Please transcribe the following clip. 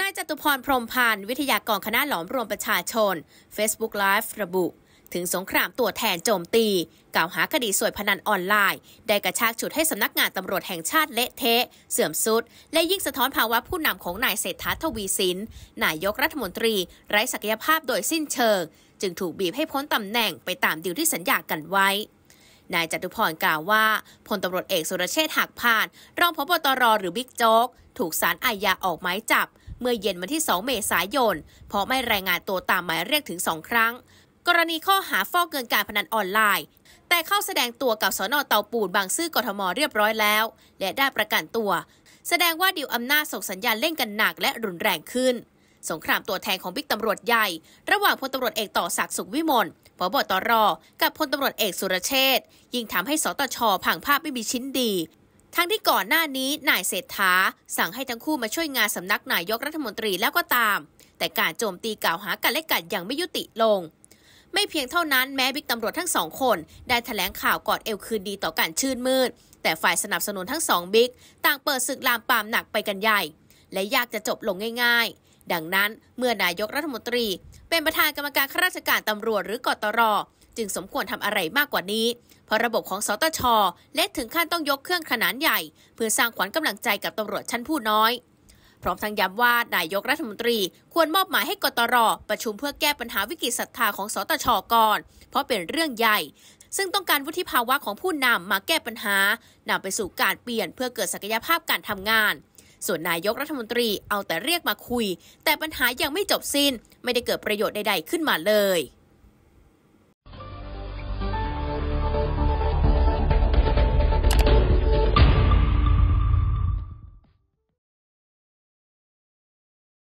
นายจตุพรพรมพันธ์วิทยากรคณะหลอมรวมประชาชน Facebook Live ระบุ ถึงสงครามตัวแทนโจมตี กล่าวหาคดีสวยพนันออนไลน์ ได้กระชากฉุดให้สำนักงานตำรวจแห่งชาติเละเทะ เสื่อมสุด และยิ่งสะท้อนภาวะผู้นำของนายเศรษฐาทวีสินนายกรัฐมนตรีไร้ศักยภาพโดยสิ้นเชิง จึงถูกบีบให้พ้นตำแหน่งไปตามดิวที่สัญญากันไว้ นายจตุพรกล่าวว่าพลตำรวจเอกสุรเชษฐ์หักพานรองพบตรหรือบิ๊กโจ๊กถูกสารอาญาออกหมายจับเมื่อเย็นวันที่ 2 เมษายน เพราะไม่รายงานตัวตามหมายเรียกถึง 2 ครั้ง กรณีข้อหาฟอกเงินการพนันออนไลน์ แต่เข้าแสดงตัวกับสนเตาปูดบางซื่อกทมเรียบร้อยแล้ว และได้ประกันตัว แสดงว่าดิวอำนาจส่งสัญญาณเล่นกันหนักและรุนแรงขึ้น สงครามตัวแทนของบิ๊กตำรวจใหญ่ ระหว่างพลตำรวจเอกต่อศักดิ์สุขวิมลพบตร กับพลตำรวจเอกสุรเชษยิ่งทำให้สตชพังภาพไม่มีชิ้นดีทั้งที่ก่อนหน้านี้นายเศรษฐาสั่งให้ทั้งคู่มาช่วยงานสำนัก นายกรัฐมนตรีแล้วก็ตาม แต่การโจมตีกล่าวหากันและกันยังไม่ยุติลง ไม่เพียงเท่านั้นแม้บิ๊กตำรวจทั้งสองคนได้แถลงข่าวกอดเอวคืนดีต่อการชื่นมืด แต่ฝ่ายสนับสนุนทั้งสองบิ๊กต่างเปิดศึกลามปามหนักไปกันใหญ่ และยากจะจบลงง่ายๆ ดังนั้นเมื่อนายกรัฐมนตรี เป็นประธานกรรมการข้าราชการตำรวจหรือกตรึงสมควรทำอะไรมากกว่านี้ เพราะระบบของสตช เล็กถึงขั้นต้องยกเครื่องขนานใหญ่ เพื่อสร้างขวัญกำลังใจกับตำรวจชั้นผู้น้อย พร้อมทั้งย้ำว่า นายกรัฐมนตรีควรมอบหมายให้กตรประชุมเพื่อแก้ปัญหาวิกฤตศรัทธาของสตช ก่อน เพราะเป็นเรื่องใหญ่ ซึ่งต้องการวุฒิภาวะของผู้นำมาแก้ปัญหานำไปสู่การเปลี่ยนเพื่อเกิดศักยภาพการทำงาน ส่วนนายกรัฐมนตรีเอาแต่เรียกมาคุย แต่ปัญหายังไม่จบสิน้น ไม่ได้เกิดประโยชน์ใด ๆ ขึ้นมาเลย